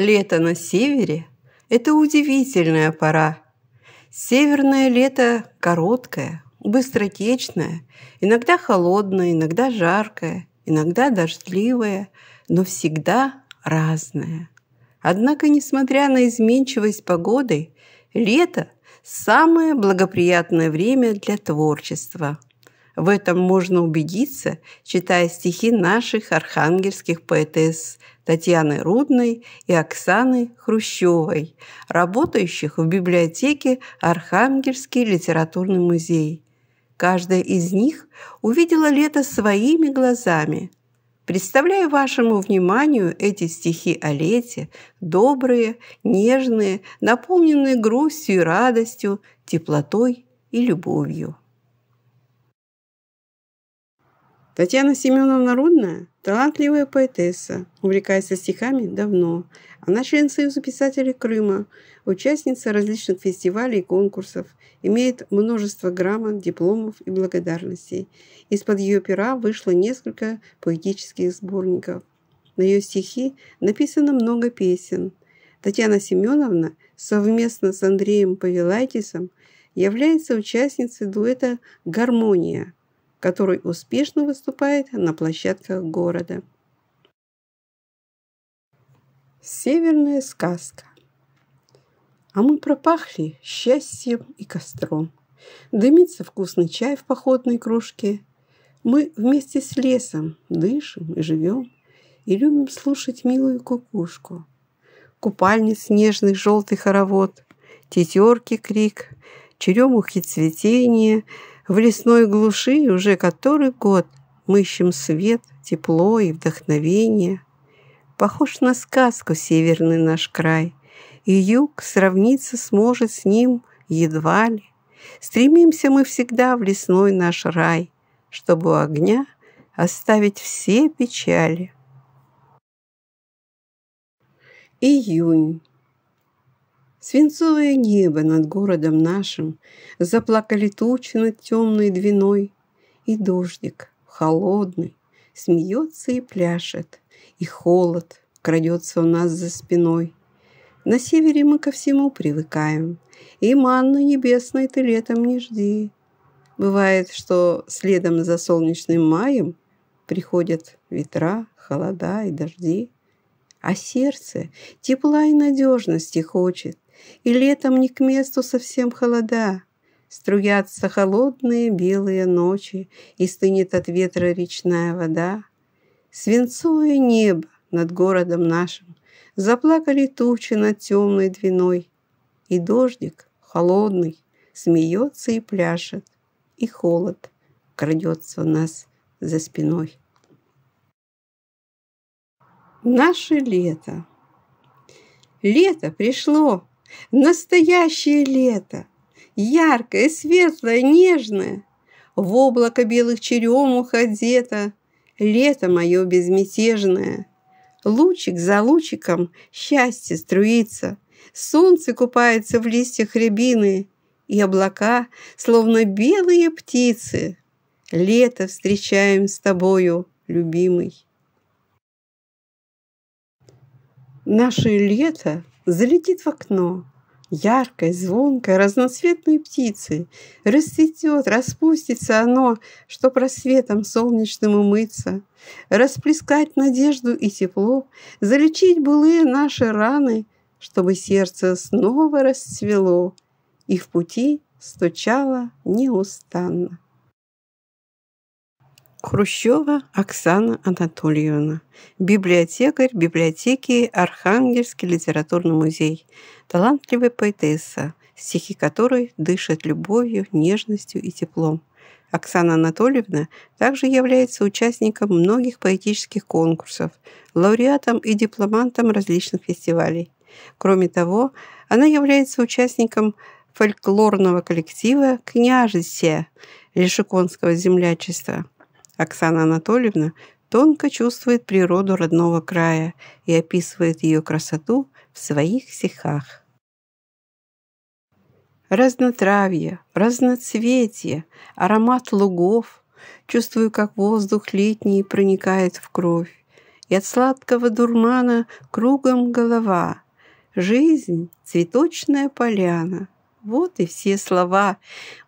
Лето на севере – это удивительная пора. Северное лето короткое, быстротечное, иногда холодное, иногда жаркое, иногда дождливое, но всегда разное. Однако, несмотря на изменчивость погоды, лето – самое благоприятное время для творчества – в этом можно убедиться, читая стихи наших архангельских поэтесс Татьяны Рудной и Оксаны Хрущевой, работающих в библиотеке Архангельский литературный музей. Каждая из них увидела лето своими глазами. Представляю вашему вниманию эти стихи о лете, добрые, нежные, наполненные грустью и радостью, теплотой и любовью. Татьяна Семеновна Рудная – талантливая поэтесса, увлекается стихами давно. Она член Союза писателей Крыма, участница различных фестивалей и конкурсов, имеет множество грамот, дипломов и благодарностей. Из-под ее пера вышло несколько поэтических сборников. На ее стихи написано много песен. Татьяна Семеновна совместно с Андреем Павелайтисом является участницей дуэта «Гармония», который успешно выступает на площадках города. Северная сказка. А мы пропахли счастьем и костром. Дымится вкусный чай в походной кружке. Мы вместе с лесом дышим и живем, и любим слушать милую кукушку. Купальни снежный желтый хоровод, тетерки крик, черемухи цветения — в лесной глуши уже который год мы ищем свет, тепло и вдохновение. Похож на сказку северный наш край, и юг сравниться сможет с ним едва ли. Стремимся мы всегда в лесной наш рай, чтобы у огня оставить все печали. Июнь. Свинцовое небо над городом нашим Заплакали тучи над темной двиной, И дождик холодный смеется и пляшет, И холод крадется у нас за спиной. На севере мы ко всему привыкаем, И манны небесной ты летом не жди. Бывает, что следом за солнечным маем Приходят ветра, холода и дожди, А сердце тепла и надежности хочет, и летом не к месту совсем холода. Струятся холодные белые ночи, и стынет от ветра речная вода. Свинцовое небо над городом нашим, заплакали тучи над темной двиной, и дождик холодный смеется и пляшет, и холод крадется у нас за спиной. Наше лето. Лето пришло, Настоящее лето, яркое, светлое, нежное, В облако белых черемух одето, Лето мое безмятежное. Лучик за лучиком счастье струится, Солнце купается в листьях рябины, И облака, словно белые птицы. Лето встречаем с тобою, любимый. Наше лето залетит в окно, яркой, звонкой, разноцветной птицей. Расцветет, распустится оно, что просветом солнечным умыться, расплескать надежду и тепло, залечить былые наши раны, чтобы сердце снова расцвело и в пути стучало неустанно. Хрущева Оксана Анатольевна, библиотекарь библиотеки Архангельский литературный музей, талантливая поэтесса, стихи которой дышат любовью, нежностью и теплом. Оксана Анатольевна также является участником многих поэтических конкурсов, лауреатом и дипломантом различных фестивалей. Кроме того, она является участником фольклорного коллектива «Княжисе» Лешиконского землячества – Оксана Анатольевна тонко чувствует природу родного края и описывает ее красоту в своих стихах. Разнотравье, разноцветие, аромат лугов. Чувствую, как воздух летний проникает в кровь. И от сладкого дурмана кругом голова. Жизнь — цветочная поляна — вот и все слова.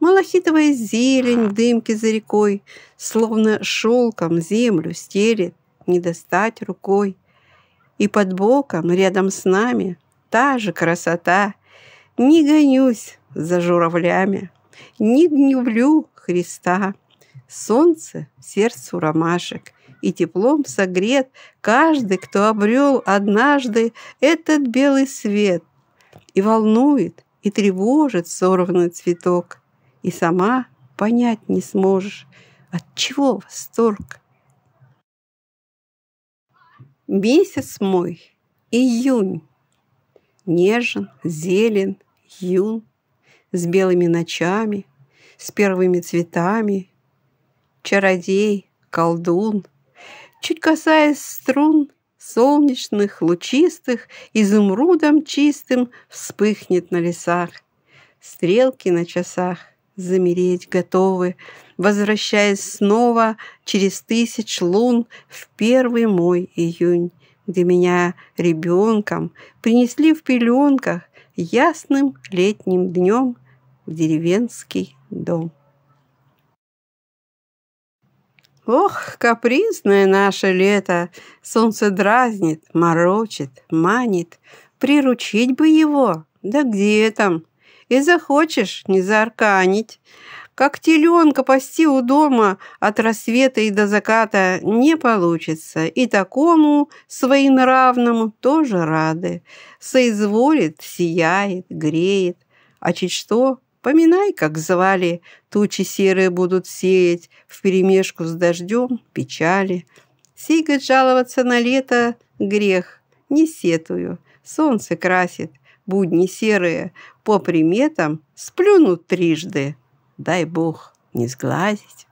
Малахитовая зелень в дымке за рекой, Словно шелком землю стелет, не достать рукой. И под боком, рядом с нами, та же красота. Не гонюсь за журавлями, не гневлю Христа. Солнце в сердцу ромашек, и теплом согрет Каждый, кто обрел однажды этот белый свет. И волнует, и тревожит сорванный цветок, и сама понять не сможешь, от чего восторг. Месяц мой, июнь, нежен, зелен, юн, с белыми ночами, с первыми цветами, чародей, колдун, чуть касаясь струн, солнечных, лучистых, изумрудом чистым вспыхнет на лесах. Стрелки на часах замереть готовы, возвращаясь снова через тысяч лун в первый мой июнь, где меня ребенком принесли в пеленках ясным летним днем в деревенский дом. Ох, капризное наше лето! Солнце дразнит, морочит, манит. Приручить бы его, да где там? И захочешь не заарканить. Как теленка пасти у дома от рассвета и до заката не получится, и такому своенравному тоже рады. Соизволит, сияет, греет, а чуть что Поминай, как звали, тучи серые будут сеять, вперемешку с дождем печали. Сигать жаловаться на лето — грех, не сетую, солнце красит, будни серые, по приметам сплюнут трижды. Дай бог не сглазить.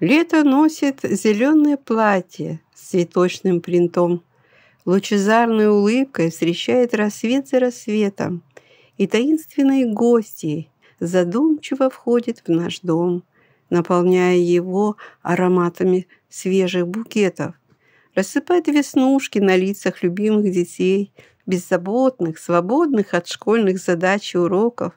Лето носит зеленое платье с цветочным принтом. Лучезарной улыбкой встречает рассвет за рассветом — и таинственные гостьей задумчиво входит в наш дом, наполняя его ароматами свежих букетов, рассыпает веснушки на лицах любимых детей, беззаботных, свободных от школьных задач и уроков,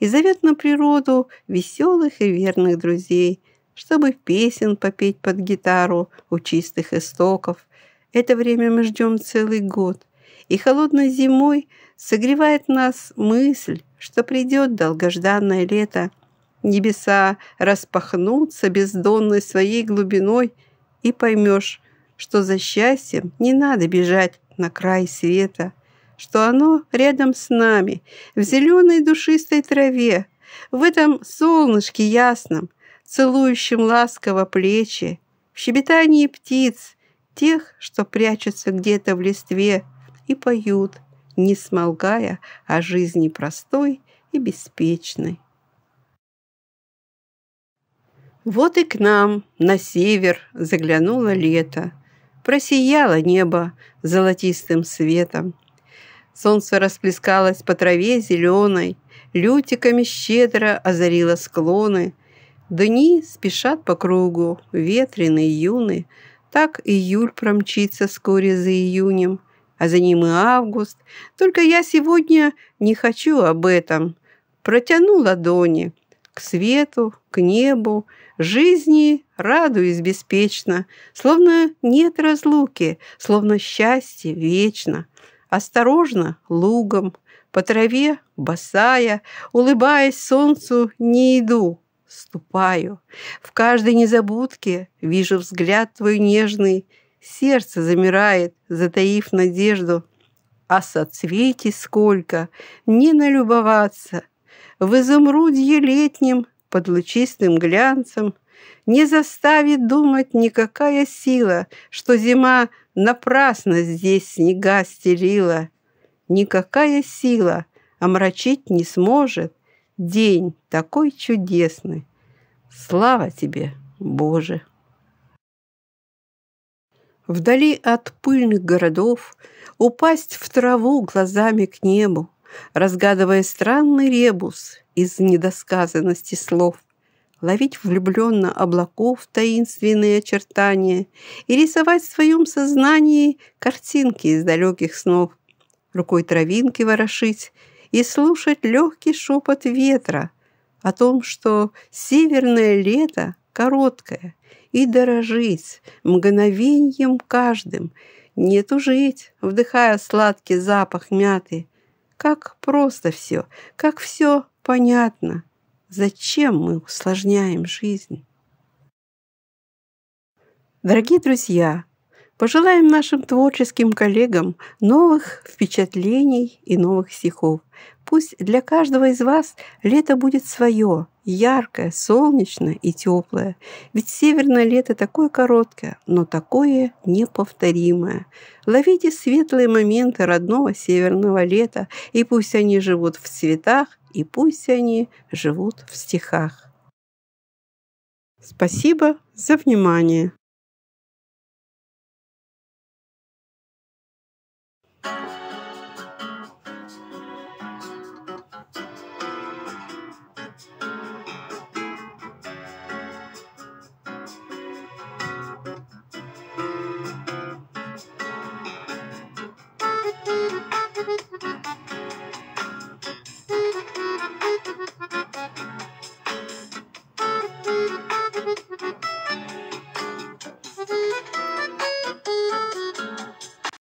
и зовет на природу веселых и верных друзей, чтобы песен попеть под гитару у чистых истоков. Это время мы ждем целый год, и холодной зимой – Согревает нас мысль, что придет долгожданное лето. Небеса распахнутся бездонной своей глубиной, и поймешь, что за счастьем не надо бежать на край света, что оно рядом с нами, в зеленой душистой траве, в этом солнышке ясном, целующем ласково плечи, в щебетании птиц, тех, что прячутся где-то в листве и поют – не смолгая о жизни простой и беспечной. Вот и к нам, на север, заглянуло лето. Просияло небо золотистым светом. Солнце расплескалось по траве зеленой, Лютиками щедро озарило склоны. Дни спешат по кругу, ветреные юны, Так июль промчится вскоре за июнем — а за ним и август. Только я сегодня не хочу об этом. Протяну ладони к свету, к небу, жизни радуюсь беспечно, словно нет разлуки, словно счастье вечно. Осторожно лугом, по траве босая, улыбаясь солнцу, не иду, ступаю. В каждой незабудке вижу взгляд твой нежный, Сердце замирает, затаив надежду. А соцветий сколько, не налюбоваться. В изумрудье летнем, под лучистым глянцем, Не заставит думать никакая сила, Что зима напрасно здесь снега стелила. Никакая сила омрачить не сможет День такой чудесный. Слава тебе, Боже! вдали от пыльных городов, упасть в траву глазами к небу, разгадывая странный ребус из недосказанности слов, ловить влюбленно облаков таинственные очертания и рисовать в своем сознании картинки из далеких снов, рукой травинки ворошить и слушать легкий шепот ветра о том, что северное лето короткое, и дорожить мгновеньем каждым, нету жить вдыхая сладкий запах мяты. Как просто все, как все понятно. Зачем мы усложняем жизнь? Дорогие друзья, пожелаем нашим творческим коллегам новых впечатлений и новых стихов. Пусть для каждого из вас лето будет свое – яркое, солнечное и теплое. Ведь северное лето такое короткое, но такое неповторимое. Ловите светлые моменты родного северного лета, и пусть они живут в цветах, и пусть они живут в стихах. Спасибо за внимание.